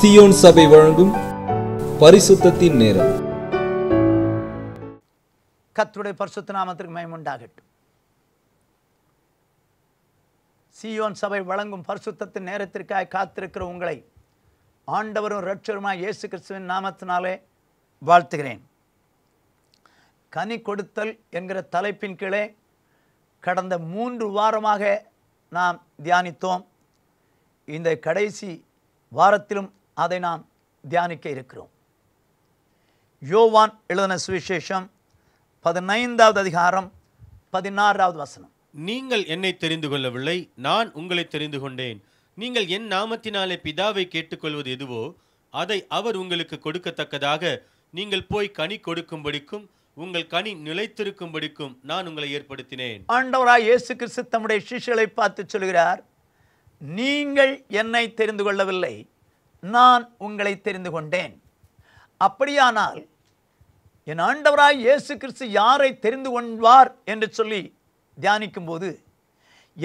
Zion சபை வழங்கும் பரிசுத்தத்தின் நேரம் கத்துடைய பரிசுத்த நாமத்திற்கு மயமுண்டாகட்டும் சியோன் சபை வழங்கும் பரிசுத்தத்தின் நேரத்திற்காக காத்திருக்கிற உங்களை ஆண்டவரும் ரட்சருமாய் இயேசு கிறிஸ்துவின் நாமத்தினாலே வாழ்த்துகிறேன் கனி கொடுத்தல் என்கிற தலைப்பின் கீழே கடந்த மூன்று வாரமாக நாம் தியானித்தோம் இந்த கடைசி வாரத்திலும் அதை நாம் தியானிக்க இருக்கிறோம் யோவான் எழுதின சுவிசேஷம் பதினைந்தாவது அதிகாரம் பதினாறாவது வசனம் நீங்கள் என்னை தெரிந்து கொள்ளவில்லை நான் உங்களை தெரிந்து கொண்டேன் நீங்கள் என் நாமத்தினாலே பிதாவை கேட்டுக்கொள்வது எதுவோ அதை அவர் உங்களுக்கு கொடுக்கத்தக்கதாக நீங்கள் போய் கனி கொடுக்கும்படிக்கும் உங்கள் கனி நிலைத்திருக்கும்படிக்கும் நான் உங்களை ஏற்படுத்தினேன் ஆண்டவராய் இயேசு கிறிஸ்து தம்முடைய சிஷ்யலை பார்த்து சொல்கிறார் நீங்கள் என்னை தெரிந்து கொள்ளவில்லை நான் உங்களை தெரிந்து கொண்டேன் அப்படியானால் என் ஆண்டவராய் இயேசு கிறிஸ்து யாரை தெரிந்து கொள்வார் என்று சொல்லி தியானிக்கும்போது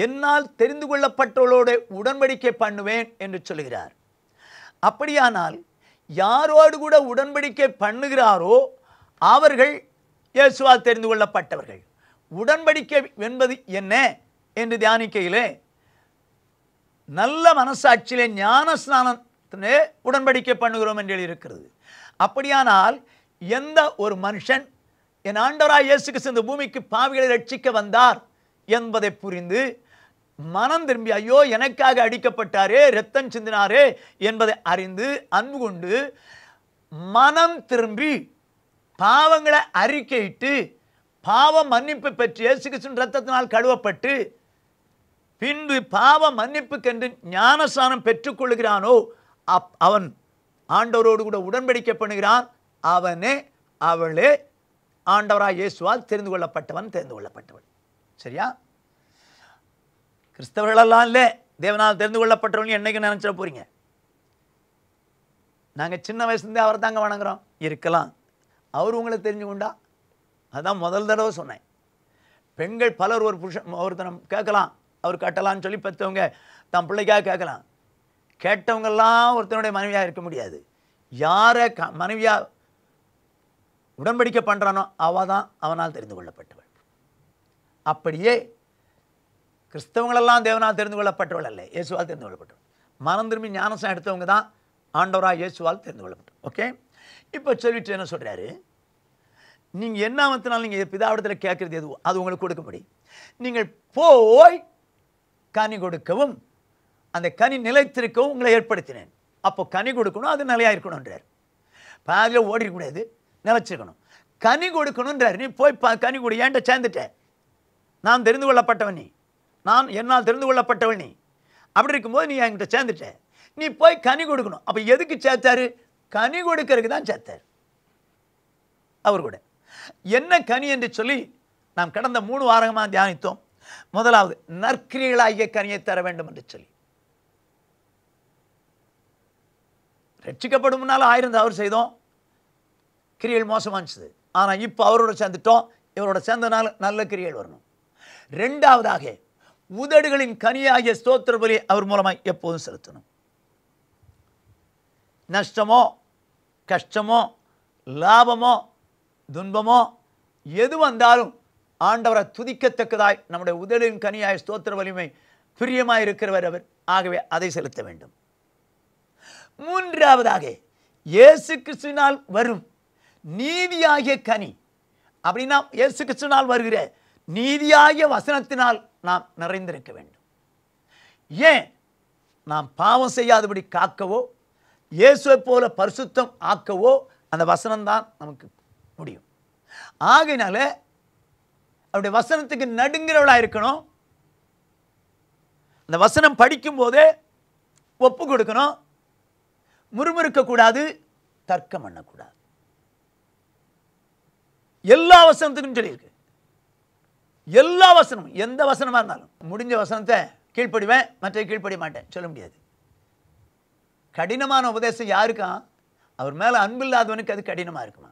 என்னால் தெரிந்து கொள்ளப்பட்டவளோடு உடன்படிக்கை பண்ணுவேன் என்று சொல்கிறார் அப்படியானால் யாரோடு கூட உடன்படிக்கை பண்ணுகிறாரோ அவர்கள் இயேசுவால் தெரிந்து கொள்ளப்பட்டவர்கள் உடன்படிக்கை என்பது என்ன என்று தியானிக்கையிலே நல்ல மனசாட்சியிலே ஞான ஸ்நானம் உடன்படிக்கை பண்ணுகிறோம் என்று எழுதியிருக்கிறது அப்படியானால் எந்த ஒரு மனுஷன் என் ஆண்டவராய் பூமிக்கு பாவிகளை ரட்சிக்க வந்தார் என்பதை புரிந்து மனம் திரும்பி ஐயோ எனக்காக அடிக்கப்பட்டாரே ரத்தம் சிந்தினாரே என்பதை அறிந்து அன்பு கொண்டு மனம் திரும்பி பாவங்களை அறிக்கையிட்டு பாவ மன்னிப்பு பெற்று இயேசு ரத்தத்தினால் கழுவப்பட்டு பின்பு பாவ மன்னிப்புக்கென்று ஞானசானம் பெற்றுக்கொள்கிறானோ அப் அவன் ஆண்டவரோடு கூட உடன்படிக்கை பண்ணுகிறான் அவனே அவளே ஆண்டவராக இயேசுவால் தெரிந்து கொள்ளப்பட்டவன் தெரிந்து கொள்ளப்பட்டவள் சரியா கிறிஸ்தவர்களெல்லாம் இல்லை தேவனால் தெரிந்து கொள்ளப்பட்டவன் என்றைக்கு நினச்சிட போகிறீங்க நாங்கள் சின்ன வயசுலேருந்தே அவர் தாங்க வணங்குறோம் இருக்கலாம் அவர் உங்களை தெரிஞ்சு கொண்டா அதுதான் முதல் தடவை சொன்னேன் பெண்கள் பலர் ஒரு புருஷன் ஒருத்தனம் கேட்கலாம் அவர் கட்டலான்னு சொல்லி பெற்றவங்க தன் பிள்ளைக்காக கேட்கலாம் கேட்டவங்கெல்லாம் ஒருத்தனுடைய மனைவியாக இருக்க முடியாது யாரை க மனைவியாக உடன்படிக்கை பண்ணுறானோ அவள் தான் அவனால் தெரிந்து கொள்ளப்பட்டவள் அப்படியே கிறிஸ்தவங்களெல்லாம் தேவனால் தெரிந்து கொள்ளப்பட்டவள் அல்ல இயேசுவால் தெரிந்து கொள்ளப்பட்டவள் மனம் திரும்பி ஞானசம் எடுத்தவங்க தான் ஆண்டவராக இயேசுவால் தெரிந்து கொள்ளப்பட்டோம் ஓகே இப்போ சொல்லிட்டு என்ன சொல்கிறாரு நீங்கள் என்ன மத்தினால் நீங்கள் பிதாவிடத்தில் கேட்குறது எதுவும் அது உங்களுக்கு கொடுக்க முடியும் நீங்கள் போய் கனி கொடுக்கவும் அந்த கனி நிலைத்திருக்கவும் உங்களை ஏற்படுத்தினேன் அப்போ கனி கொடுக்கணும் அது நிலையாக இருக்கணுன்றார் பாதியில் ஓடிக்கூடாது நிலச்சிருக்கணும் கனி கொடுக்கணுன்றார் நீ போய் பா கனி கொடு ஏன்ட்ட சேர்ந்துட்ட நான் தெரிந்து கொள்ளப்பட்டவன் நீ நான் என்னால் தெரிந்து கொள்ளப்பட்டவன் நீ அப்படி இருக்கும்போது நீ என்கிட்ட சேர்ந்துட்ட நீ போய் கனி கொடுக்கணும் அப்போ எதுக்கு சேர்த்தாரு கனி கொடுக்கறதுக்கு தான் சேர்த்தார் அவர் கூட என்ன கனி என்று சொல்லி நாம் கடந்த மூணு வாரமாக தியானித்தோம் முதலாவது நற்கிரிகளாகிய கனியை தர வேண்டும் என்று சொல்லி ரட்சிக்கப்படும் முன்னால் ஆயிரம் தவறு செய்தோம் கிரியல் மோசமானுச்சுது ஆனால் இப்போ அவரோட சேர்ந்துட்டோம் இவரோட சேர்ந்தனால நல்ல கிரியல் வரணும் ரெண்டாவதாக உதடுகளின் கனியாகிய ஸ்தோத்திர பலி அவர் மூலமாக எப்போதும் செலுத்தணும் நஷ்டமோ கஷ்டமோ லாபமோ துன்பமோ எது வந்தாலும் ஆண்டவரை துதிக்கத்தக்கதாய் நம்முடைய உதடின் கனியாய ஸ்தோத்திர வலிமை பிரியமாக இருக்கிறவர் அவர் ஆகவே அதை செலுத்த வேண்டும் மூன்றாவதாக இயேசு கிறிஸ்துவினால் வரும் நீதியாகிய கனி அப்படின்னா இயேசு கிறிஸ்துனால் வருகிற நீதியாகிய வசனத்தினால் நாம் நிறைந்திருக்க வேண்டும் ஏன் நாம் பாவம் செய்யாதபடி காக்கவோ இயேசுவை போல பரிசுத்தம் ஆக்கவோ அந்த வசனம்தான் நமக்கு முடியும் ஆகையினால அவருடைய வசனத்துக்கு நடுங்கிறவளாக இருக்கணும் அந்த வசனம் படிக்கும்போதே ஒப்பு கொடுக்கணும் முறுமுறுக்கக்கூடாது தர்க்கம் பண்ணக்கூடாது எல்லா வசனத்துக்கும் சொல்லியிருக்கு எல்லா வசனமும் எந்த வசனமாக இருந்தாலும் முடிஞ்ச வசனத்தை கீழ்ப்படிவேன் மற்ற கீழ்ப்படிய மாட்டேன் சொல்ல முடியாது கடினமான உபதேசம் யாருக்கா அவர் மேலே அன்பு இல்லாதவனுக்கு அது கடினமாக இருக்குமா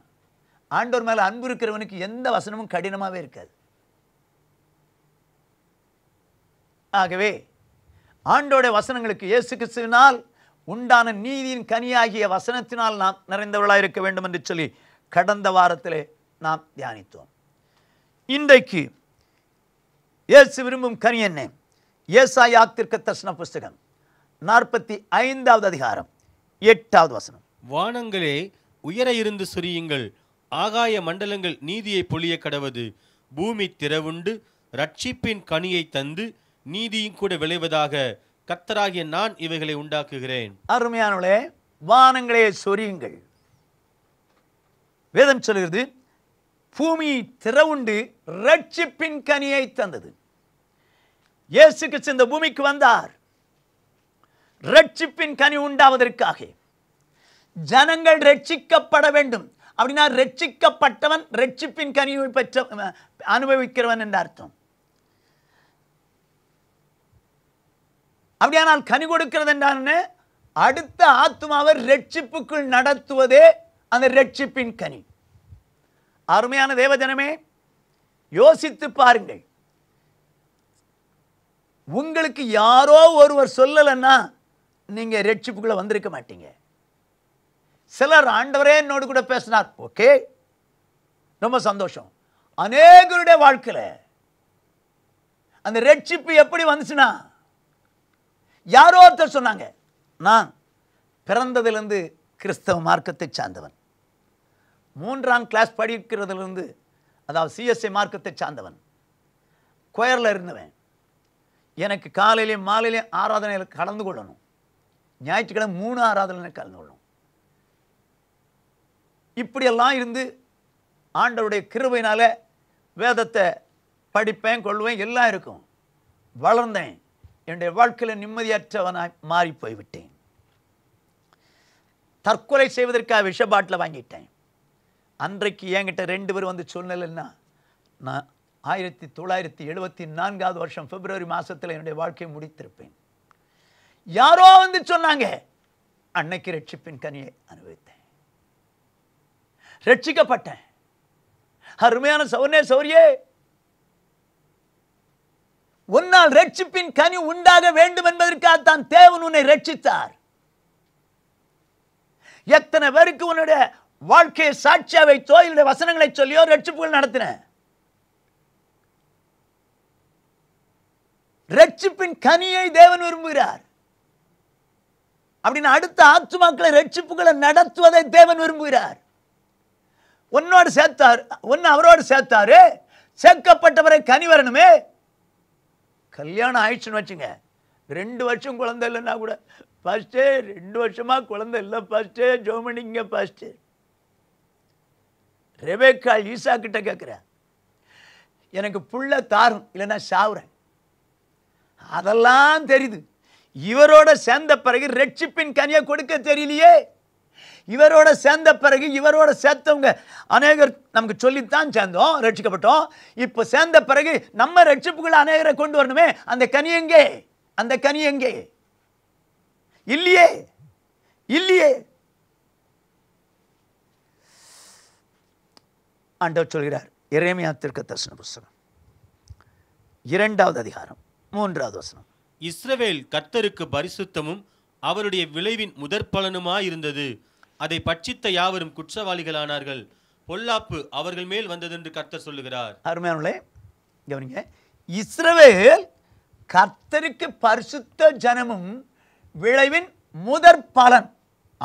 ஆண்டோர் மேலே அன்பு இருக்கிறவனுக்கு எந்த வசனமும் கடினமாகவே இருக்காது ஆகவே ஆண்டோட வசனங்களுக்கு இயேசு கிறிஸ்துவினால் உண்டான நீதியின் கனியாகிய வசனத்தினால் நாம் நிறைந்தவர்களாக இருக்க வேண்டும் என்று சொல்லி கடந்த வாரத்திலே நாம் தியானித்தோம் இன்றைக்கு இயேசு விரும்பும் கனி என்ன யாத்திற்கு தர்சன புஸ்தகம் நாற்பத்தி ஐந்தாவது அதிகாரம் எட்டாவது வசனம் வானங்களே உயர இருந்து சுரியுங்கள் ஆகாய மண்டலங்கள் நீதியை பொழிய கடவது பூமி திறவுண்டு ரட்சிப்பின் கனியை தந்து நீதியும் கூட விளைவதாக கத்தராகிய நான் இவைகளை உண்டாக்குகிறேன் அருமையானவளே வானங்களே சொரியுங்கள் வேதம் சொல்கிறது பூமி திறவுண்டு ரட்சிப்பின் கனியை தந்தது இயேசு கிறிஸ்து இந்த பூமிக்கு வந்தார் ரட்சிப்பின் கனி உண்டாவதற்காக ஜனங்கள் ரட்சிக்கப்பட வேண்டும் அப்படின்னா ரட்சிக்கப்பட்டவன் ரட்சிப்பின் கனியை பெற்ற அனுபவிக்கிறவன் என்ற அர்த்தம் அப்படியானால் கனி கொடுக்கிறது என்றான்னு அடுத்த ஆத்மாவை ரட்சிப்புக்குள் நடத்துவதே அந்த ரட்சிப்பின் கனி அருமையான தேவஜனமே யோசித்து பாருங்கள் உங்களுக்கு யாரோ ஒருவர் சொல்லலைன்னா நீங்கள் ரட்சிப்புக்குள்ளே வந்திருக்க மாட்டீங்க சிலர் ஆண்டவரே என்னோடு கூட பேசினார் ஓகே ரொம்ப சந்தோஷம் அநேகருடைய வாழ்க்கையில் அந்த ரட்சிப்பு எப்படி வந்துச்சுன்னா யாரோ ஒருத்தர் சொன்னாங்க நான் பிறந்ததுலேருந்து கிறிஸ்தவ மார்க்கத்தை சார்ந்தவன் மூன்றாம் கிளாஸ் படிக்கிறதுலேருந்து அதாவது சிஎஸ்ஐ மார்க்கத்தை சார்ந்தவன் கொயரில் இருந்தவன் எனக்கு காலையிலையும் மாலையிலையும் ஆராதனையில் கலந்து கொள்ளணும் ஞாயிற்றுக்கிழமை மூணு ஆராதனையில் கலந்து கொள்ளணும் இப்படியெல்லாம் இருந்து ஆண்டவருடைய கிருபையினால் வேதத்தை படிப்பேன் கொள்வேன் எல்லாம் இருக்கும் வளர்ந்தேன் என்னுடைய வாழ்க்கையில் நிம்மதியற்றவனாய் மாறி போய்விட்டேன் தற்கொலை செய்வதற்காக விஷ பாட்டில் வாங்கிட்டேன் அன்றைக்கு என்கிட்ட ரெண்டு பேர் வந்து சொல்லலைன்னா நான் ஆயிரத்தி தொள்ளாயிரத்தி எழுபத்தி நான்காவது வருஷம் பிப்ரவரி மாதத்தில் என்னுடைய வாழ்க்கையை முடித்திருப்பேன் யாரோ வந்து சொன்னாங்க அன்னைக்கு ரட்சிப்பின் கனியை அனுபவித்தேன் ரட்சிக்கப்பட்டேன் அருமையான சௌர்ணே சௌரியே உன்னால் ரட்சிப்பின் கனி உண்டாக வேண்டும் என்பதற்காகத்தான் தேவன் உன்னை ரட்சித்தார் எத்தனை பேருக்கு உன்னுடைய வாழ்க்கையை சாட்சியாக வைத்தோ இல்லை வசனங்களை சொல்லியோ ரட்சிப்புகள் நடத்தின ரட்சிப்பின் கனியை தேவன் விரும்புகிறார் அப்படின்னு அடுத்த ஆத்துமாக்களை ரட்சிப்புகளை நடத்துவதை தேவன் விரும்புகிறார் உன்னோடு சேர்த்தார் ஒன்னு அவரோடு சேர்த்தாரு சேர்க்கப்பட்டவரை கனி வரணுமே கல்யாணம் ஆயிடுச்சுன்னு வச்சுங்க ரெண்டு வருஷம் குழந்தை இல்லைன்னா கூட ஃபஸ்ட்டு ரெண்டு வருஷமாக குழந்தை இல்லை ஃபஸ்ட்டு ஜோமனிங்க ஃபஸ்ட்டு ரெவேக்கா ஈசா கிட்ட கேட்குறேன் எனக்கு புள்ள தாரும் இல்லைன்னா சாவுறேன் அதெல்லாம் தெரியுது இவரோட சேர்ந்த பிறகு ரட்சிப்பின் கனியை கொடுக்க தெரியலையே இவரோட சேர்ந்த பிறகு இவரோட சேர்த்தவங்க அநேகர் நமக்கு சொல்லித்தான் சேர்ந்தோம் ரட்சிக்கப்பட்டோம் இப்போ சேர்ந்த பிறகு நம்ம ரட்சிப்புகளை அநேகரை கொண்டு வரணுமே அந்த கனி எங்கே அந்த கனி எங்கே இல்லையே இல்லையே ஆண்டவர் சொல்கிறார் இறைமையா திருக்க தரிசன புஸ்தகம் இரண்டாவது அதிகாரம் மூன்றாவது வசனம் இஸ்ரவேல் கர்த்தருக்கு பரிசுத்தமும் அவருடைய விளைவின் முதற் பலனுமாயிருந்தது அதை பட்சித்த யாவரும் குற்றவாளிகளானார்கள் பொல்லாப்பு அவர்கள் மேல் வந்தது என்று கர்த்தர் சொல்லுகிறார் அருமையானே கவனிங்க இஸ்ரவேல் கர்த்தருக்கு பரிசுத்த ஜனமும் விளைவின் முதற் பலன்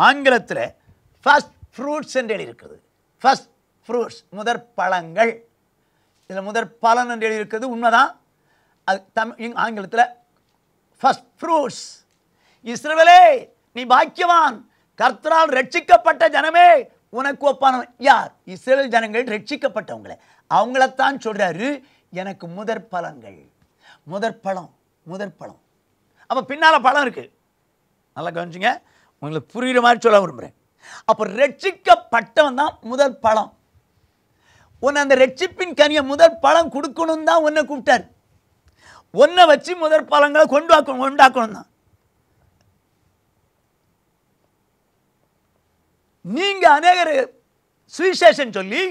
ஆங்கிலத்தில் ஃபஸ்ட் ஃப்ரூட்ஸ் என்று எழுதியிருக்கிறது ஃபஸ்ட் ஃப்ரூட்ஸ் முதற் பழங்கள் இதில் முதற் பலன் என்று எழுதியிருக்கிறது உண்மைதான் அது தமிழ் ஆங்கிலத்தில் ஃபஸ்ட் ஃப்ரூட்ஸ் இஸ்ரவேலே நீ பாக்கியவான் கர்த்தரால் ரட்சிக்கப்பட்ட ஜனமே உனக்கு ஒப்பானவன் யார் இஸ்ரேல் ஜனங்கள் ரட்சிக்கப்பட்டவங்களே அவங்களத்தான் சொல்கிறாரு எனக்கு முதற் பழங்கள் முதற் பழம் முதற் பழம் அப்போ பின்னால் பழம் இருக்குது நல்லா கவனிச்சுங்க உங்களுக்கு புரிகிற மாதிரி சொல்ல விரும்புகிறேன் அப்போ ரட்சிக்கப்பட்டவன் தான் முதற் பழம் உன் அந்த ரட்சிப்பின் கனியை முதற் பழம் கொடுக்கணும் தான் உன்னை கூப்பிட்டார் ஒன்றை வச்சு முதற் பழங்களை கொண்டு உண்டாக்கணும் தான் நீங்கள் அநேகர் சுவிசேஷன் சொல்லி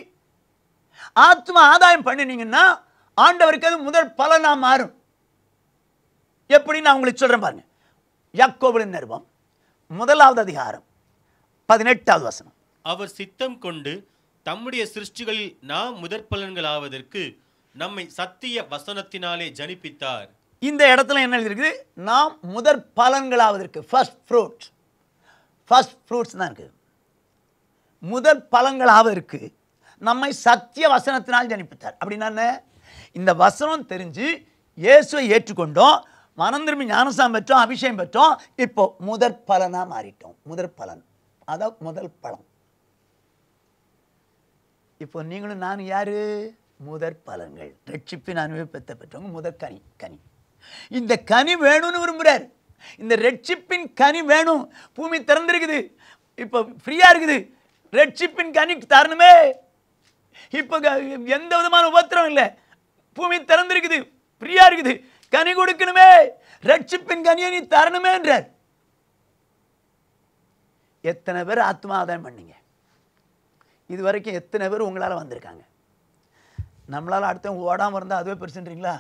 ஆத்மா ஆதாயம் பண்ணினீங்கன்னா ஆண்டவருக்கு அது முதல் பலனாக மாறும் எப்படி நான் உங்களுக்கு சொல்கிறேன் பாருங்க யாக்கோபுலின் நிறுவம் முதலாவது அதிகாரம் பதினெட்டாவது வசனம் அவர் சித்தம் கொண்டு தம்முடைய சிருஷ்டிகளில் நாம் முதற் பலன்கள் ஆவதற்கு நம்மை சத்திய வசனத்தினாலே ஜனிப்பித்தார் இந்த இடத்துல என்ன எழுதியிருக்குது நாம் முதற் பலன்களாவதற்கு ஃபர்ஸ்ட் ஃப்ரூட் ஃபர்ஸ்ட் ஃப்ரூட்ஸ் தான் இருக்குது முதல் பலங்களாக இருக்குது நம்மை சத்திய வசனத்தினால் ஜனிப்பித்தார் அப்படின்னா இந்த வசனம் தெரிஞ்சு இயேசுவை ஏற்றுக்கொண்டோம் மனம் திரும்பி ஞானசாம் பெற்றோம் அபிஷேகம் பெற்றோம் இப்போ முதற் பலனாக மாறிட்டோம் முதற் பலன் அதான் முதல் பலம் இப்போ நீங்களும் நான் யார் முதற் பலன்கள் ரட்சிப்பின் அனுபவிப்பத்தை பெற்றவங்க முதற் கனி கனி இந்த கனி வேணும்னு விரும்புகிறார் இந்த ரட்சிப்பின் கனி வேணும் பூமி திறந்திருக்குது இப்போ ஃப்ரீயாக இருக்குது ரட்சிப்பின் கனி தரணுமே இப்போ எந்த விதமான உபத்திரம் இல்லை பூமி திறந்திருக்குது ஃப்ரீயா இருக்குது கனி கொடுக்கணுமே ரட்சிப்பின் கனியை நீ தரணுமே என்றார் எத்தனை பேர் ஆத்மாதான் பண்ணீங்க இது வரைக்கும் எத்தனை பேர் உங்களால் வந்திருக்காங்க நம்மளால் அடுத்தவங்க ஓடாமல் இருந்தால் அதுவே பெருசுன்றீங்களா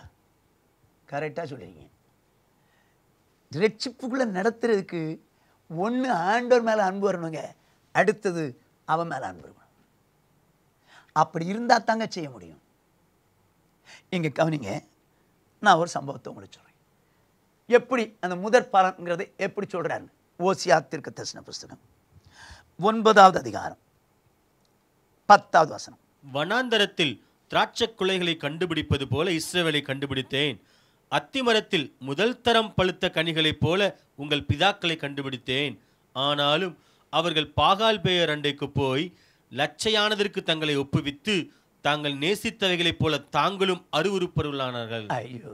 கரெக்டாக சொல்கிறீங்க ரட்சிப்புக்குள்ளே நடத்துறதுக்கு ஒன்று ஆண்டோர் மேலே அன்பு வரணுங்க அடுத்தது அவன் மேலே அன்பு இருக்கணும் அப்படி இருந்தால் தாங்க செய்ய முடியும் இங்கே கவனிங்க நான் ஒரு சம்பவத்தை உங்களுக்கு சொல்கிறேன் எப்படி அந்த முதற் பலன்கிறது எப்படி சொல்கிறாரு ஓசியா திருக்க தர்சன புஸ்தகம் ஒன்பதாவது அதிகாரம் பத்தாவது வசனம் வனாந்தரத்தில் திராட்சை குலைகளை கண்டுபிடிப்பது போல இஸ்ரேவலை கண்டுபிடித்தேன் அத்திமரத்தில் முதல் தரம் பழுத்த கனிகளைப் போல உங்கள் பிதாக்களை கண்டுபிடித்தேன் ஆனாலும் அவர்கள் பாகால் பெயர் அண்டைக்கு போய் லட்சையானதற்கு தங்களை ஒப்புவித்து தாங்கள் நேசித்தவைகளைப் போல தாங்களும் அருவுறுப்பருளானார்கள் ஐயோ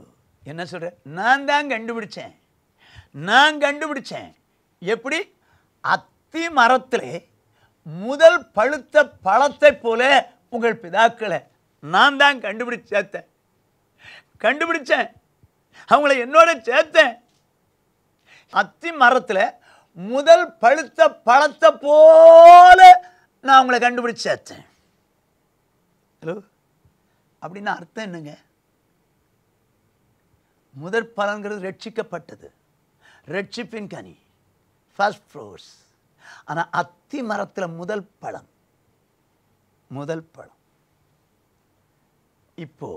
என்ன சொல்ற நான் தான் கண்டுபிடிச்சேன் நான் கண்டுபிடிச்சேன் எப்படி அத்தி மரத்தில் முதல் பழுத்த பழத்தை போல உங்கள் பிதாக்களை நான் தான் கண்டுபிடிச்சு சேர்த்தேன் கண்டுபிடிச்சேன் அவங்கள என்னோட சேர்த்தேன் அத்தி மரத்தில் முதல் பழுத்த பழத்தை போல நான் உங்களை கண்டுபிடிச்சேன் ஹலோ அப்படின்னா அர்த்தம் என்னங்க முதற் பலன்கிறது ரட்சிக்கப்பட்டது ரட்சிப்பின் கனி ஃபர்ஸ்ட் ஃப்ளோர்ஸ் ஆனால் அத்தி மரத்தில் முதல் பழம் முதல் பழம் இப்போ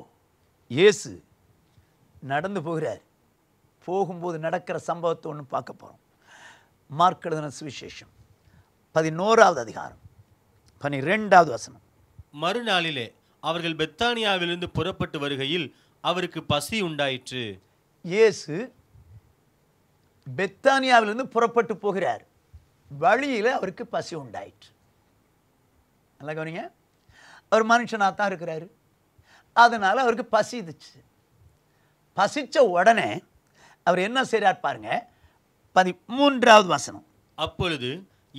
இயேசு நடந்து போகிறார் போகும்போது நடக்கிற சம்பவத்தை ஒன்று பார்க்க போகிறோம் மார்க் எழுதின சுவிசேஷம் பதினோராவது அதிகாரம் பனிரெண்டாவது வசனம் மறுநாளிலே அவர்கள் பெத்தானியாவிலிருந்து புறப்பட்டு வருகையில் அவருக்கு பசி உண்டாயிற்று இயேசு பெத்தானியாவிலிருந்து புறப்பட்டு போகிறார் வழியில் அவருக்கு பசி உண்டாயிற்று நல்லா கவனிங்க அவர் மனுஷனாக தான் இருக்கிறாரு அதனால் அவருக்கு பசிதுச்சு பசித்த உடனே அவர் என்ன செய்கிறார் பாருங்கள் பதிமூன்றாவது வசனம் அப்பொழுது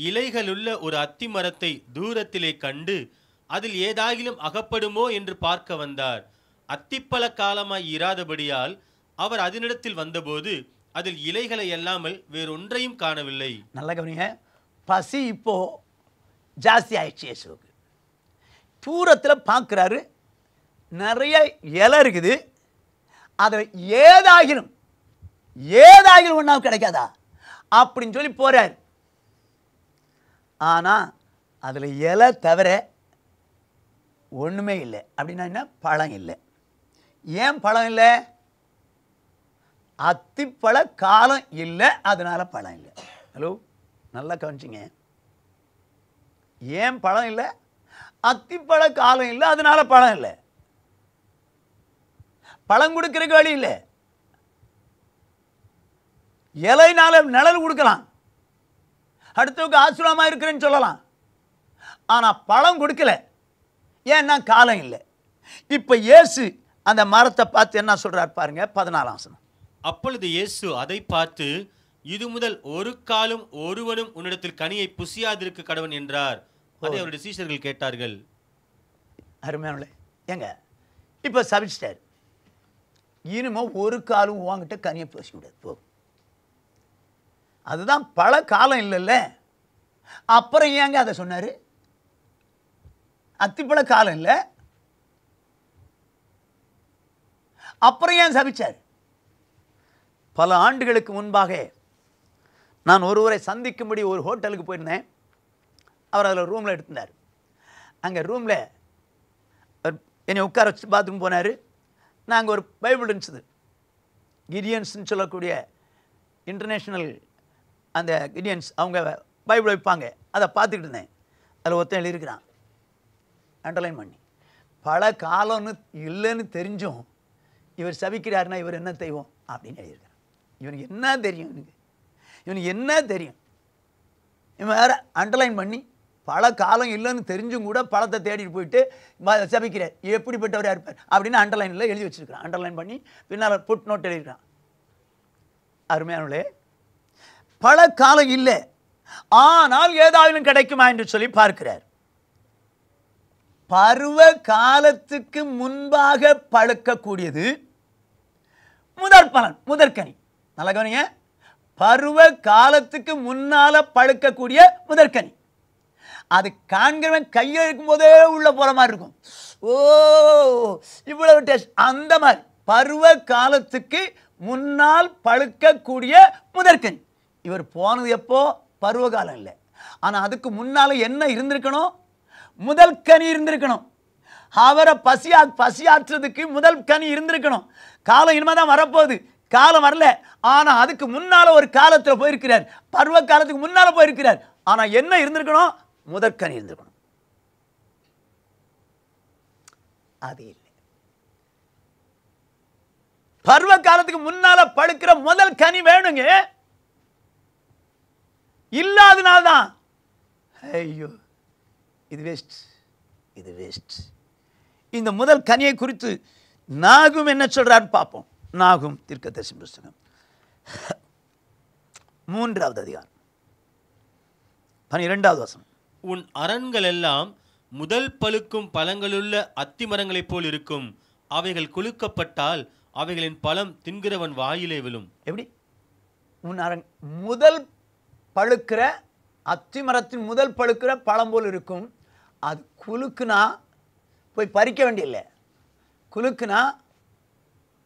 இலைகளுள்ள ஒரு அத்தி மரத்தை தூரத்திலே கண்டு அதில் ஏதாகிலும் அகப்படுமோ என்று பார்க்க வந்தார் அத்திப்பல காலமாய் இராதபடியால் அவர் அதனிடத்தில் வந்தபோது அதில் இலைகளை அல்லாமல் வேறொன்றையும் காணவில்லை நல்ல கவனிங்க பசி இப்போ ஜாஸ்தி ஆயிடுச்சு இயேசுக்கு தூரத்தில் பார்க்குறாரு நிறைய இலை இருக்குது அதை ஏதாகிலும் ஏதாகிலும் ஒன்றாவது கிடைக்காதா அப்படின்னு சொல்லி போகிறார் ஆனால் அதில் இலை தவிர ஒன்றுமே இல்லை அப்படின்னா என்ன பழம் இல்லை ஏன் பழம் இல்லை அத்திப்பழ காலம் இல்லை அதனால் பழம் இல்லை ஹலோ நல்லா கவனிச்சிங்க ஏன் பழம் இல்லை அத்திப்பழ காலம் இல்லை அதனால் பழம் இல்லை பழம் கொடுக்குறக்கு வழி இல்லை இலையினால் நிழல் கொடுக்கலாம் அடுத்தவங்க ஆசீர்வாதமாக இருக்கிறேன்னு சொல்லலாம் ஆனால் பழம் கொடுக்கல ஏன்னா காலம் இல்லை இப்போ இயேசு அந்த மரத்தை பார்த்து என்ன சொல்கிறார் பாருங்க பதினாலாம் ஆசனம் அப்பொழுது இயேசு அதை பார்த்து இது முதல் ஒரு காலும் ஒருவனும் உன்னிடத்தில் கனியை புசியாதிருக்க கடவன் என்றார் அதை அவருடைய சீஷர்கள் கேட்டார்கள் அருமையானே ஏங்க இப்போ சபிச்சிட்டார் இனிமோ ஒரு காலும் வாங்கிட்டு கனியை பூசிவிடாது போகும் அதுதான் பல காலம் இல்லைல்ல அப்புறம் ஏங்க அதை சொன்னார் அத்திப்பழ காலம் இல்லை அப்புறம் ஏன் சபிச்சார் பல ஆண்டுகளுக்கு முன்பாக நான் ஒருவரை சந்திக்கும்படி ஒரு ஹோட்டலுக்கு போயிருந்தேன் அவர் அதில் ரூமில் எடுத்திருந்தார் அங்கே ரூமில் என்னை உட்கார வச்சு பாத்ரூம் போனார் நாங்கள் ஒரு பைபிள் இருந்துச்சுது கிரியன்ஸ்ன்னு சொல்லக்கூடிய இன்டர்நேஷ்னல் அந்த கிடியன்ஸ் அவங்க பைபிள் வைப்பாங்க அதை பார்த்துக்கிட்டு இருந்தேன் அதில் ஒருத்தன் எழுதியிருக்கிறான் அண்டர்லைன் பண்ணி பல காலம்னு இல்லைன்னு தெரிஞ்சும் இவர் சபிக்கிறாருன்னா இவர் என்ன தெய்வம் அப்படின்னு எழுதியிருக்கிறான் இவனுக்கு என்ன தெரியும் இவனுக்கு இவனுக்கு என்ன தெரியும் இவன் வேறு அண்டர்லைன் பண்ணி பல காலம் இல்லைன்னு தெரிஞ்சும் கூட பழத்தை தேடிட்டு போயிட்டு சபிக்கிறார் எப்படிப்பட்டவராக இருப்பார் அப்படின்னு அண்டர்லைனில் எழுதி வச்சுருக்கிறான் அண்டர்லைன் பண்ணி பின்னால் புட் நோட் எழுதியிருக்கிறான் அருமையானவளே பல காலம் இல்லை ஆனால் ஏதாவது கிடைக்குமா என்று சொல்லி பார்க்கிறார் பருவ காலத்துக்கு முன்பாக பழுக்கக்கூடியது முதற் பலன் முதற்கனி நல்ல கவனிங்க பருவ காலத்துக்கு முன்னால் பழுக்கக்கூடிய முதற்கனி அது காண்கிறவன் கையில் இருக்கும்போதே உள்ளே போகிற மாதிரி இருக்கும் ஓ இவ்வளவு டேஸ்ட் அந்த மாதிரி பருவ காலத்துக்கு முன்னால் பழுக்கக்கூடிய முதற்கனி இவர் போனது எப்போ பருவகாலம் இல்லை ஆனால் அதுக்கு முன்னால் என்ன இருந்திருக்கணும் முதல் கனி இருந்திருக்கணும் அவரை பசியா பசியாற்றுறதுக்கு முதல் கனி இருந்திருக்கணும் காலம் இனிமேல் தான் வரப்போகுது காலம் வரல ஆனால் அதுக்கு முன்னால் ஒரு காலத்தில் போயிருக்கிறார் பருவ காலத்துக்கு முன்னால் போயிருக்கிறார் ஆனால் என்ன இருந்திருக்கணும் கனி இருந்திருக்கணும் அது இல்லை பருவ காலத்துக்கு முன்னால் படுக்கிற முதல் கனி வேணுங்க இல்லாதனால தான் ஐயோ இது வேஸ்ட் இது வேஸ்ட் இந்த முதல் கனியை குறித்து நாகும் என்ன சொல்கிறான்னு பார்ப்போம் நாகும் தீர்க்கதரிசி புஸ்தகம் மூன்றாவது அதிகாரம் பனிரெண்டாவது வசனம் உன் அரண்கள் எல்லாம் முதல் பழுக்கும் பழங்களுள்ள அத்தி மரங்களைப் போல் இருக்கும் அவைகள் குலுக்கப்பட்டால் அவைகளின் பழம் தின்கிறவன் வாயிலே விழும் எப்படி உன் அரண் முதல் பழுக்கிற அத்தி மரத்தின் முதல் பழுக்கிற பழம் போல் இருக்கும் அது குலுக்குனா போய் பறிக்க வேண்டியில்லை குலுக்குனா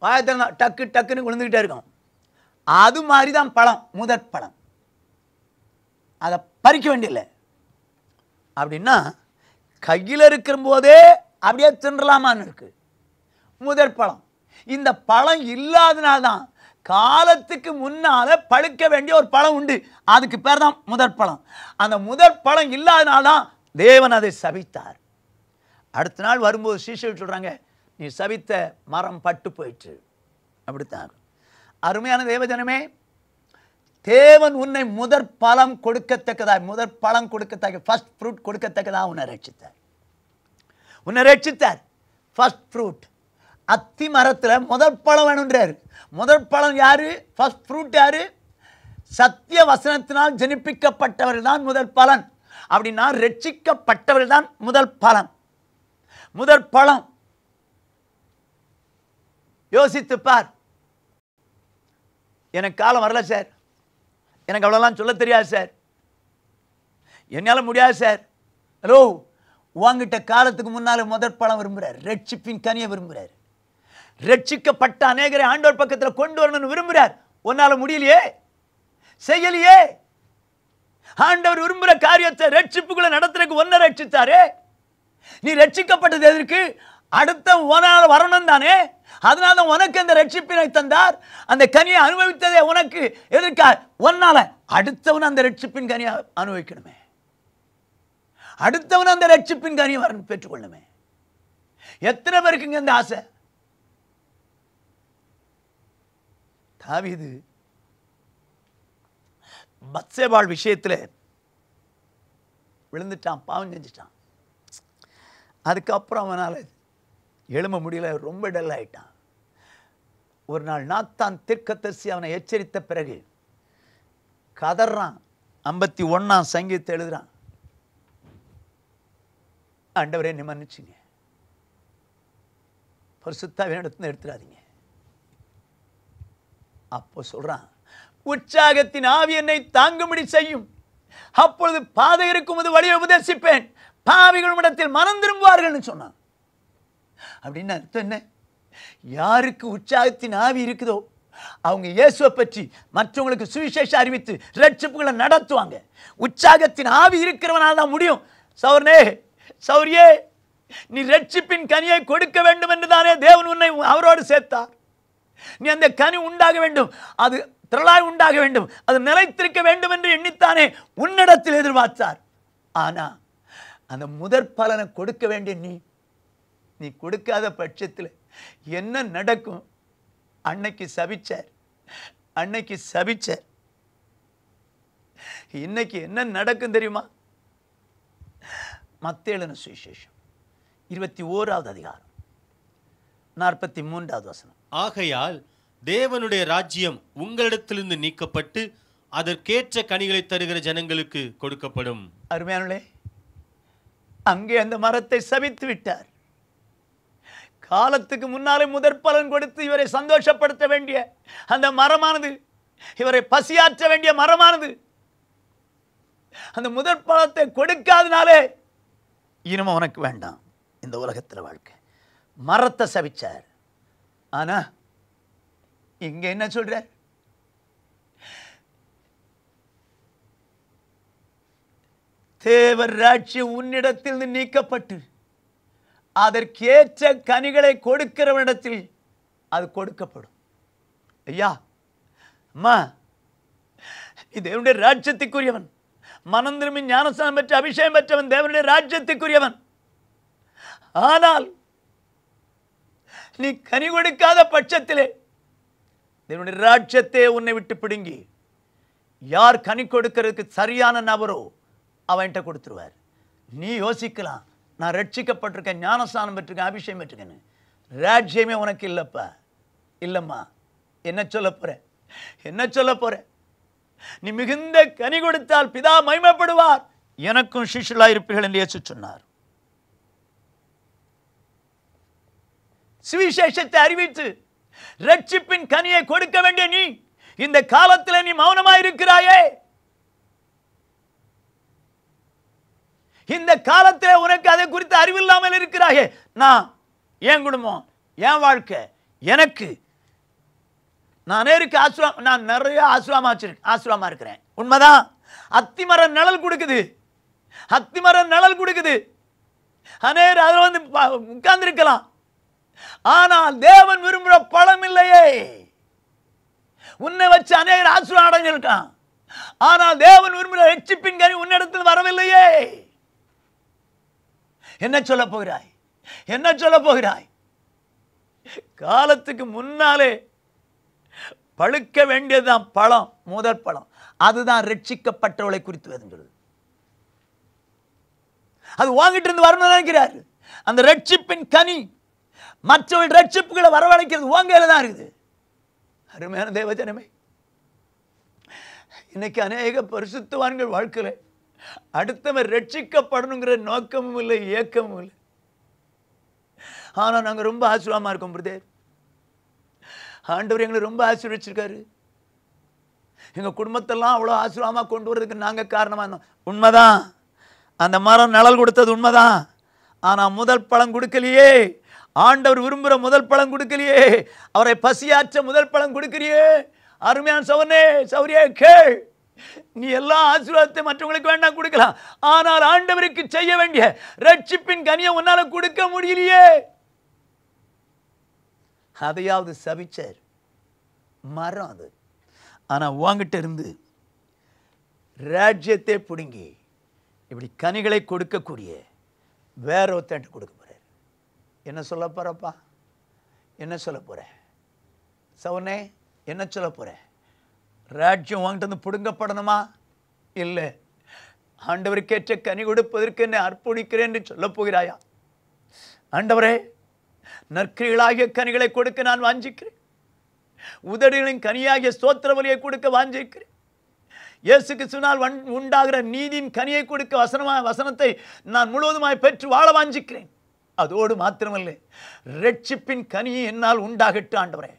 வாயத்தில் டக்கு டக்குன்னு விழுந்துக்கிட்டே இருக்கும் அது மாதிரி தான் பழம் முதற் பழம் அதை பறிக்க வேண்டியில்லை அப்படின்னா கையில் இருக்கிற போதே அப்படியே தின்றலாமான்னு இருக்குது முதற் பழம் இந்த பழம் இல்லாதனால்தான் காலத்துக்கு முன்னால் பழுக்க வேண்டிய ஒரு பழம் உண்டு அதுக்கு பேர் தான் முதற் பழம் அந்த முதற் பழம் இல்லாதனால்தான் தேவன் அதை சபித்தார் அடுத்த நாள் வரும்போது சீசல் சொல்கிறாங்க நீ சபித்த மரம் பட்டு போயிற்று அப்படித்தான் அருமையான தேவஜனமே தேவன் உன்னை முதற் பழம் கொடுக்கத்தக்கதா முதற் பழம் கொடுக்கத்தக்க ஃபஸ்ட் ஃப்ரூட் கொடுக்கத்தக்கதா உன்னை ரட்சித்தார் உன்னை ரட்சித்தார் ஃபஸ்ட் ஃப்ரூட் அத்தி மரத்தில் முதற் பழம் வேணுன்றார் முதற் பழம் யார் ஃபஸ்ட் ஃப்ரூட் யார் சத்திய வசனத்தினால் ஜனிப்பிக்கப்பட்டவர்கள் தான் முதல் பலன் அப்படின்னா ரட்சிக்கப்பட்டவர்கள் தான் முதல் பலன் முதற் பழம் யோசித்து பார் எனக்கு காலம் வரல சார் எனக்கு அவ்வளோலாம் சொல்ல தெரியாது சார் என்னால் முடியாது சார் ஹலோ உங்ககிட்ட காலத்துக்கு முன்னால் முதற் பழம் விரும்புகிறார் ரெட்சிப்பின் கனியை விரும்புகிறார் ரட்சிக்கப்பட்ட அநேகரை ஆண்டோர் பக்கத்தில் கொண்டு வரணும்னு விரும்புகிறார் உன்னால் முடியலையே செய்யலையே ஆண்டவர் விரும்புகிற காரியத்தை ரட்சிப்புக்குள்ள நடத்துறதுக்கு ஒன்றை ரட்சித்தாரு நீ ரட்சிக்கப்பட்டது எதற்கு அடுத்த உனால் வரணும் தானே அதனால தான் உனக்கு அந்த ரட்சிப்பினை தந்தார் அந்த கனியை அனுபவித்ததே உனக்கு எதற்கா ஒன்னால அடுத்தவன் அந்த ரட்சிப்பின் கனியை அனுபவிக்கணுமே அடுத்தவன் அந்த ரட்சிப்பின் கனியை வரணும் பெற்றுக்கொள்ளணுமே எத்தனை பேருக்குங்க இந்த ஆசை தாவிது பத்சேபாள் விஷயத்தில் விழுந்துட்டான் பாவம் செஞ்சிட்டான் அதுக்கப்புறம் அவனால் எழும்ப முடியல ரொம்ப டல் ஆகிட்டான் ஒரு நாள் நாத்தான் தீர்க்கத்தரிசி அவனை எச்சரித்த பிறகு கதறான் ஐம்பத்தி ஒன்றாம் சங்கீதத்தை எழுதுறான் ஆண்டவரே நிமன்னிச்சிங்க பரிசுத்தாவின் இடத்துல எடுத்துடாதீங்க அப்போ சொல்கிறான் உற்சாகத்தின் ஆவி என்னை தாங்கும்படி செய்யும் அப்பொழுது பாதை இருக்கும் அது வழியை உபதேசிப்பேன் இடத்தில் மனம் திரும்புவார்கள்னு சொன்னான் அப்படின்னு அர்த்தம் என்ன யாருக்கு உற்சாகத்தின் ஆவி இருக்குதோ அவங்க இயேசுவை பற்றி மற்றவங்களுக்கு சுவிசேஷம் அறிவித்து ரட்சிப்புகளை நடத்துவாங்க உற்சாகத்தின் ஆவி இருக்கிறவனால் தான் முடியும் சௌர்னே சௌரியே நீ ரட்சிப்பின் கனியை கொடுக்க வேண்டும் என்று தானே தேவன் உன்னை அவரோடு சேர்த்தார் நீ அந்த கனி உண்டாக வேண்டும் அது திரளாய் உண்டாக வேண்டும் அது நிலைத்திருக்க வேண்டும் என்று எண்ணித்தானே உன்னிடத்தில் எதிர்பார்த்தார் ஆனா அந்த முதற் பலனை கொடுக்க வேண்டிய நீ நீ கொடுக்காத பட்சத்தில் என்ன நடக்கும் அன்னைக்கு சபிச்சார் அன்னைக்கு சபிச்சார் இன்னைக்கு என்ன நடக்கும் தெரியுமா மத்தேழன சுவிசேஷம் இருபத்தி ஓராவது அதிகாரம் நாற்பத்தி மூன்றாவது வசனம் ஆகையால் தேவனுடைய ராஜ்யம் உங்களிடத்திலிருந்து நீக்கப்பட்டு அதற்கேற்ற கனிகளை தருகிற ஜனங்களுக்கு கொடுக்கப்படும் அருமையானே அங்கே அந்த மரத்தை சவித்து விட்டார் காலத்துக்கு முன்னாலே முதற் பலன் கொடுத்து இவரை சந்தோஷப்படுத்த வேண்டிய அந்த மரமானது இவரை பசியாற்ற வேண்டிய மரமானது அந்த முதற் பலத்தை கொடுக்காதனாலே இனிமே உனக்கு வேண்டாம் இந்த உலகத்தில் வாழ்க்கை மரத்த சவிச்சார் ஆனா இங்கே என்ன சொல்ற தேவர் ராட்சி உன்னிடத்தில் நீக்கப்பட்டு அதற்கேற்ற கனிகளை கொடுக்கிறவனிடத்தில் அது கொடுக்கப்படும் ஐயா அம்மா தேவனுடைய ராஜ்யத்துக்குரியவன் மனந்திரும்பி திரும்பி ஞானஸ்தானம் பெற்ற அபிஷேகம் பெற்றவன் தேவனுடைய ராஜ்யத்துக்குரியவன் ஆனால் நீ கனி கொடுக்காத பட்சத்திலே தேவனுடைய ராட்சத்தை உன்னை விட்டு பிடுங்கி யார் கனி கொடுக்கறதுக்கு சரியான நபரோ அவன்கிட்ட கொடுத்துருவார் நீ யோசிக்கலாம் நான் ரட்சிக்கப்பட்டிருக்கேன் ஞானஸ்தானம் பெற்றிருக்கேன் அபிஷேகம் பெற்றிருக்கேன்னு ராஜ்யமே உனக்கு இல்லைப்பா இல்லைம்மா என்ன சொல்ல போகிறேன் என்ன சொல்ல போகிறேன் நீ மிகுந்த கனி கொடுத்தால் பிதா மகிமைப்படுவார் எனக்கும் சிஷுலாக இருப்பீர்கள் என்று ஏற்று சொன்னார் சுவிசேஷத்தை அறிவித்து ரட்சிப்பின் கனியை கொடுக்க வேண்டிய நீ இந்த காலத்தில் நீ மௌனமாக இருக்கிறாயே இந்த காலத்தில் உனக்கு அதை குறித்து அறிவில்லாமல் இருக்கிறாயே நான் என் குடும்பம் என் வாழ்க்கை எனக்கு நான் நேருக்கு ஆசுலாம் நான் நிறைய ஆசுலாமா வச்சிருக்கேன் இருக்கிறேன் உண்மைதான் அத்திமரம் நிழல் கொடுக்குது அத்திமரம் நிழல் கொடுக்குது அநேர் அதில் வந்து உட்கார்ந்துருக்கலாம் ஆனால் தேவன் விரும்புகிற பழம் இல்லையே உன்னை வச்சு அநேகர் ஆசீர்வாதம் இருக்கான் ஆனால் தேவன் விரும்புகிற ரட்சிப்பின் கறி உன்னிடத்தில் வரவில்லையே என்ன சொல்ல போகிறாய் என்ன சொல்ல போகிறாய் காலத்துக்கு முன்னாலே பழுக்க வேண்டியதுதான் பழம் முதற் பழம் அதுதான் ரட்சிக்கப்பட்டவளை குறித்து வேதம் அது வாங்கிட்டு இருந்து வரணும் நினைக்கிறார் அந்த ரட்சிப்பின் கனி மற்றவர்கள் ரட்சிப்புகளை வரவழைக்கிறது உங்கையில் தான் இருக்குது அருமையான தேவஜனமே இன்னைக்கு அநேக பரிசுத்துவான்கள் வாழ்க்கையில் அடுத்தவர் ரட்சிக்கப்படணுங்கிற நோக்கமும் இல்லை இயக்கமும் இல்லை ஆனால் நாங்கள் ரொம்ப ஆசீர்வாதமாக இருக்கோம் பிரதே ஆண்டவர் எங்களை ரொம்ப ஆசீர்வச்சிருக்காரு எங்கள் குடும்பத்தெல்லாம் அவ்வளோ ஆசீர்வாதமாக கொண்டு வர்றதுக்கு நாங்கள் காரணமாக இருந்தோம் உண்மைதான் அந்த மரம் நிழல் கொடுத்தது உண்மைதான் ஆனால் முதல் பழம் கொடுக்கலையே ஆண்டவர் விரும்புகிற முதல் பழம் கொடுக்கலையே அவரை பசியாற்ற முதல் பழம் கொடுக்கிறியே அருமையான சவனே சௌரியே கேள் நீ எல்லா ஆசீர்வாதத்தை மற்றவங்களுக்கு வேண்டாம் கொடுக்கலாம் ஆனால் ஆண்டவருக்கு செய்ய வேண்டிய ரட்சிப்பின் கனியை உன்னால கொடுக்க முடியலையே அதையாவது சபிச்சர் மரம் அது ஆனால் உங்ககிட்ட இருந்து ராஜ்யத்தை பிடுங்கி இப்படி கனிகளை கொடுக்கக்கூடிய வேற ஒருத்தன்ட்டு கொடுக்க என்ன சொல்ல போகிறப்பா என்ன சொல்ல போகிறேன் சவுனே என்ன சொல்ல போகிறேன் ராஜ்யம் வாங்கிட்டு வந்து பிடுங்கப்படணுமா இல்லை ஆண்டவருக்கேற்ற கனி கொடுப்பதற்கு என்னை அர்ப்பணிக்கிறேன் என்று சொல்ல போகிறாயா ஆண்டவரே நற்கிரிகளாகிய கனிகளை கொடுக்க நான் வாஞ்சிக்கிறேன் உதடுகளின் கனியாகிய ஸ்தோத்திர வலியை கொடுக்க வாஞ்சிக்கிறேன் இயேசு கிறிஸ்துனால் உண்டாகிற நீதியின் கனியை கொடுக்க வசனமாக வசனத்தை நான் முழுவதுமாய் பெற்று வாழ வாஞ்சிக்கிறேன் அதோடு மாத்திரமல்ல ரட்சிப்பின் கனி என்னால் உண்டாகட்டு ஆண்டவரே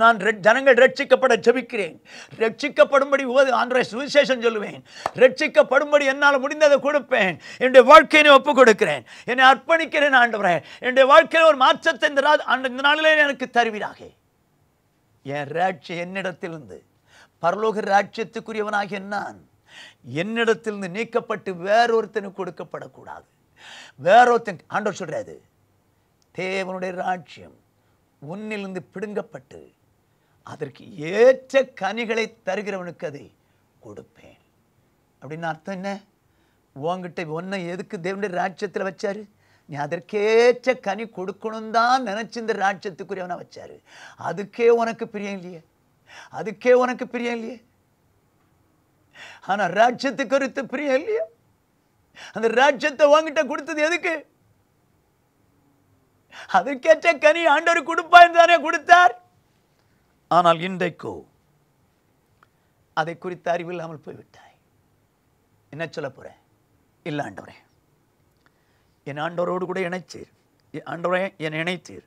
நான் ஜனங்கள் ரட்சிக்கப்பட ஜபிக்கிறேன் ரட்சிக்கப்படும்படி ஆண்டவரை சுவிசேஷம் சொல்லுவேன் ரட்சிக்கப்படும்படி என்னால் முடிந்ததை கொடுப்பேன் என்னுடைய வாழ்க்கையினை ஒப்புக் கொடுக்கிறேன் என்னை அர்ப்பணிக்கிறேன் ஆண்டவரே என்னுடைய வாழ்க்கையில் ஒரு மாற்றத்தை இந்த இந்த நாளிலே எனக்கு தருவீராக என் ராட்சி என்னிடத்திலிருந்து பரலோக ராட்சியத்துக்குரியவனாகிய நான் என்னிடத்திலிருந்து நீக்கப்பட்டு வேறொருத்தனுக்கு கொடுக்கப்படக்கூடாது வேறொருத்தன் ஆண்டவர் சொல்கிறாரு தேவனுடைய ராஜ்யம் உன்னிலிருந்து பிடுங்கப்பட்டு அதற்கு ஏற்ற கனிகளை தருகிறவனுக்கு அதை கொடுப்பேன் அப்படின்னு அர்த்தம் என்ன உங்ககிட்ட ஒன்றை எதுக்கு தேவனுடைய ராட்சியத்தில் வச்சாரு நீ அதற்கேற்ற கனி கொடுக்கணும் தான் நினச்சி இந்த ராட்சியத்துக்குரியவனை வச்சாரு அதுக்கே உனக்கு பிரியம் இல்லையே அதுக்கே உனக்கு பிரியம் இல்லையே ஆனால் ராட்சியத்துக்கு குறித்து பிரியம் இல்லையா அந்த ராஜ்யத்தை வாங்கிட்ட கொடுத்தது எதுக்கு அதற்கேற்ற கனி ஆண்டவர் கொடுப்பா தானே கொடுத்தார் ஆனால் இன்றைக்கோ அதை குறித்து அறிவில்லாமல் போய்விட்டாய் என்ன சொல்ல போறேன் இல்லை ஆண்டவரே என் ஆண்டவரோடு கூட இணைச்சீர் ஆண்டவரே என் இணைத்தீர்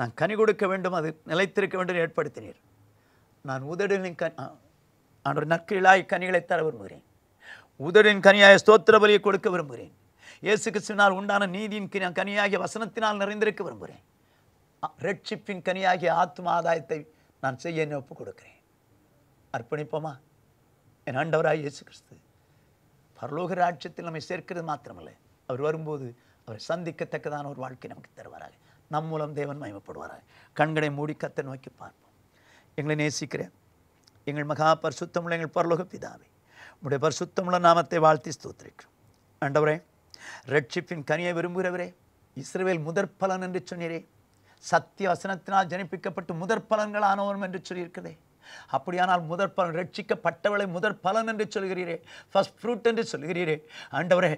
நான் கனி கொடுக்க வேண்டும் அது நிலைத்திருக்க வேண்டும் ஏற்படுத்தினீர் நான் உதடுகளின் கனி ஆண்டவர் நற்கிழாய் கனிகளை தர விரும்புகிறேன் உதடின் கனியாய ஸ்தோத்திர பலியை கொடுக்க விரும்புகிறேன் இயேசு கிறிஸ்துவினால் உண்டான நீதியின் கனியாகிய வசனத்தினால் நிறைந்திருக்க விரும்புகிறேன் ரட்சிப்பின் கனியாகிய ஆத்ம ஆதாயத்தை நான் செய்ய என்ன ஒப்பு கொடுக்கிறேன் அர்ப்பணிப்போமா என் ஆண்டவராக இயேசு கிறிஸ்து பரலோக ராட்சியத்தில் நம்மை சேர்க்கிறது மாத்திரமல்ல அவர் வரும்போது அவரை சந்திக்கத்தக்கதான ஒரு வாழ்க்கை நமக்கு தருவாராக நம் மூலம் தேவன் மயமப்படுவாராக கண்களை மூடி கத்தை நோக்கி பார்ப்போம் எங்களை நேசிக்கிறேன் எங்கள் மகா பரிசுத்தமுள்ள எங்கள் பரலோக பிதாவை உடைய பரிசுத்தமுள்ள நாமத்தை வாழ்த்தி ஸ்தோத்திரிக்கிறோம் ஆண்டவரே ரட்சிப்பின் கனியை விரும்புகிறவரே இஸ்ரேல் முதற் பலன் என்று சொன்னீரே சத்திய வசனத்தினால் ஜனிப்பிக்கப்பட்டு முதற் பலன்கள் ஆனவரும் என்று சொல்லியிருக்கிறேன் அப்படியானால் முதற் பலன் ரட்சிக்கப்பட்டவளை முதற் பலன் என்று சொல்கிறீரே ஃபஸ்ட் ஃப்ரூட் என்று சொல்கிறீரே ஆண்டவரே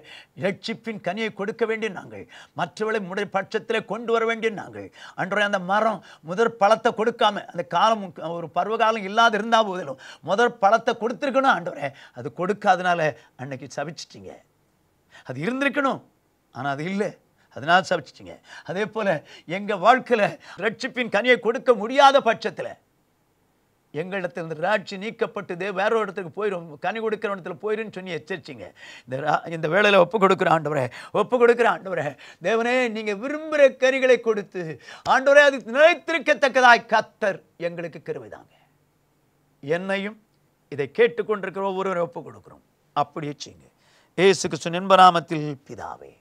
ரட்சிப்பின் கனியை கொடுக்க வேண்டிய நாங்கள் மற்றவளை முடி பட்சத்தில் கொண்டு வர வேண்டிய நாங்கள் அன்றே அந்த மரம் முதற் பழத்தை கொடுக்காம அந்த காலம் ஒரு பருவகாலம் இல்லாத இருந்தால் போதிலும் முதற் பழத்தை கொடுத்துருக்கணும் ஆண்டவரே அது கொடுக்காதனால அன்னைக்கு சபிச்சிட்டிங்க அது இருந்திருக்கணும் ஆனால் அது இல்லை அதனால் சபிச்சிட்டிங்க அதே போல் எங்கள் வாழ்க்கையில் ரட்சிப்பின் கனியை கொடுக்க முடியாத பட்சத்தில் எங்களிடத்தில் இந்த ராட்சி நீக்கப்பட்டு வேற ஒரு இடத்துக்கு போயிடும் கனி கொடுக்கிற இடத்துல போயிருன்னு சொல்லி எச்சரிச்சிங்க இந்த இந்த வேலையில் ஒப்பு கொடுக்குற ஆண்டவரே ஒப்பு கொடுக்குற ஆண்டவரே தேவனே நீங்கள் விரும்புகிற கறிகளை கொடுத்து ஆண்டவரே அது நிலைத்திருக்கத்தக்கதாய் கத்தர் எங்களுக்கு கருவிதாங்க என்னையும் இதை கேட்டுக்கொண்டிருக்கிற ஒவ்வொருவரை ஒப்பு கொடுக்குறோம் அப்படியே செய்யுங்க ஏசுக்கு சுனின்பராமத்தில் பிதாவே